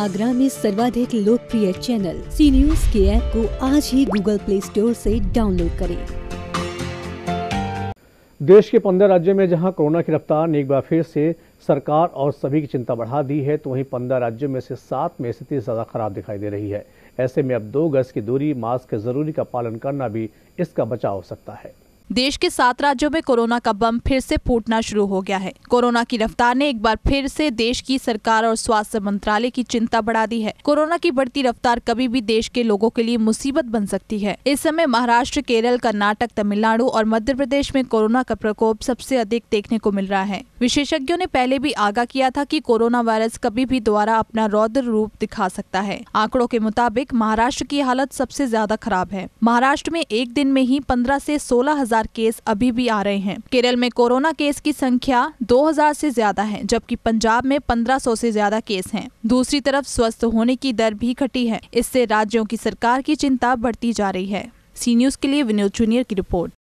आगरा में सर्वाधिक लोकप्रिय चैनल सी न्यूज के ऐप को आज ही गूगल प्ले स्टोर से डाउनलोड करें देश के पंद्रह राज्यों में जहां कोरोना की रफ्तार ने एक बार फिर से सरकार और सभी की चिंता बढ़ा दी है तो वहीं पंद्रह राज्यों में से सात में स्थिति ज्यादा खराब दिखाई दे रही है ऐसे में अब दो गज की दूरी मास्क जरूरी का पालन करना भी इसका बचाव हो सकता है देश के सात राज्यों में कोरोना का बम फिर से फूटना शुरू हो गया है कोरोना की रफ्तार ने एक बार फिर से देश की सरकार और स्वास्थ्य मंत्रालय की चिंता बढ़ा दी है कोरोना की बढ़ती रफ्तार कभी भी देश के लोगों के लिए मुसीबत बन सकती है इस समय महाराष्ट्र केरल कर्नाटक तमिलनाडु और मध्य प्रदेश में कोरोना का प्रकोप सबसे अधिक देखने को मिल रहा है विशेषज्ञों ने पहले भी आगाह किया था की कोरोना वायरस कभी भी दोबारा अपना रौद्र रूप दिखा सकता है आंकड़ों के मुताबिक महाराष्ट्र की हालत सबसे ज्यादा खराब है महाराष्ट्र में एक दिन में ही पंद्रह ऐसी सोलह हजार केस अभी भी आ रहे हैं केरल में कोरोना केस की संख्या 2000 से ज्यादा है जबकि पंजाब में 1500 से ज्यादा केस हैं। दूसरी तरफ स्वस्थ होने की दर भी घटी है इससे राज्यों की सरकार की चिंता बढ़ती जा रही है सी न्यूज के लिए विनोद जूनियर की रिपोर्ट